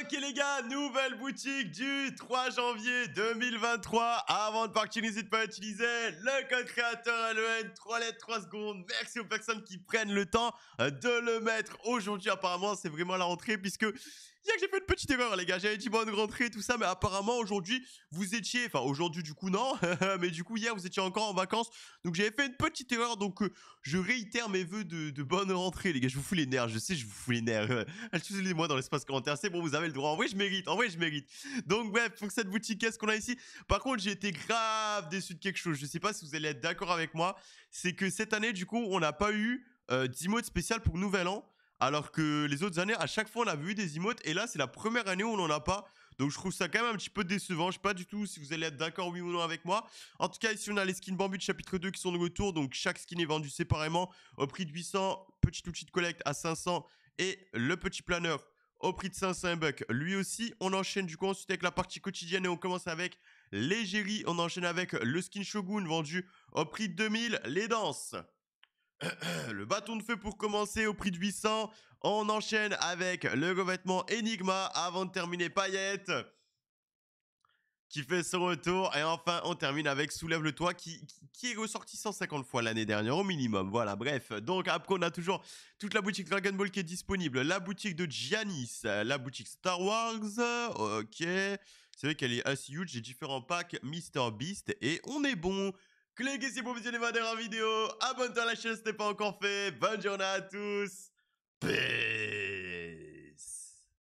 Ok les gars, nouvelle boutique du 3 janvier 2023. Avant de partir, n'hésite pas à utiliser le code créateur LEN, 3 lettres, 3 secondes. Merci aux personnes qui prennent le temps euh, de le mettre aujourd'hui. Apparemment, c'est vraiment la rentrée puisque il y que j'ai fait une petite erreur les gars. J'avais dit bonne rentrée, tout ça, mais apparemment aujourd'hui, vous étiez, enfin aujourd'hui du coup non, mais du coup hier, vous étiez encore en vacances. Donc j'avais fait une petite erreur, donc euh, je réitère mes vœux de, de, bonne rentrée les gars. Je vous fous les nerfs, je sais, je vous fous les nerfs. Excusez-moi dans l'espace commentaire, c'est bon, vous avez en vrai, je mérite. En vrai, je mérite. Donc, bref, pour cette boutique, qu'est-ce qu'on a ici Par contre, j'ai été grave déçu de quelque chose. Je sais pas si vous allez être d'accord avec moi. C'est que cette année, du coup, on n'a pas eu euh, d'emote spécial pour Nouvel An. Alors que les autres années, à chaque fois, on avait eu des emotes. Et là, c'est la première année où on n'en a pas. Donc, je trouve ça quand même un petit peu décevant. Je sais pas du tout si vous allez être d'accord, oui ou non, avec moi. En tout cas, ici, on a les skins Bambu de chapitre 2 qui sont de retour. Donc, chaque skin est vendu séparément au prix de 800. Petit outil de collecte à 500. Et le petit planeur au prix de 500 bucks. Lui aussi, on enchaîne du coup ensuite avec la partie quotidienne et on commence avec l'égérie. On enchaîne avec le skin Shogun vendu au prix de 2000, les danses. le bâton de feu pour commencer au prix de 800. On enchaîne avec le revêtement Enigma avant de terminer paillettes qui fait son retour. Et enfin, on termine avec Soulève le Toit qui, qui, est ressorti 150 fois l'année dernière au minimum. Voilà, bref. Donc, après, on a toujours toute la boutique Dragon Ball qui est disponible. La boutique de Giannis, la boutique Star Wars. Ok. C'est vrai qu'elle est assez huge. J'ai différents packs Mister Beast. Et on est bon. Cliquez ici pour visionner ma dernière vidéo. Abonne-toi à la chaîne si ce n'est pas encore fait. Bonne journée à tous. Peace.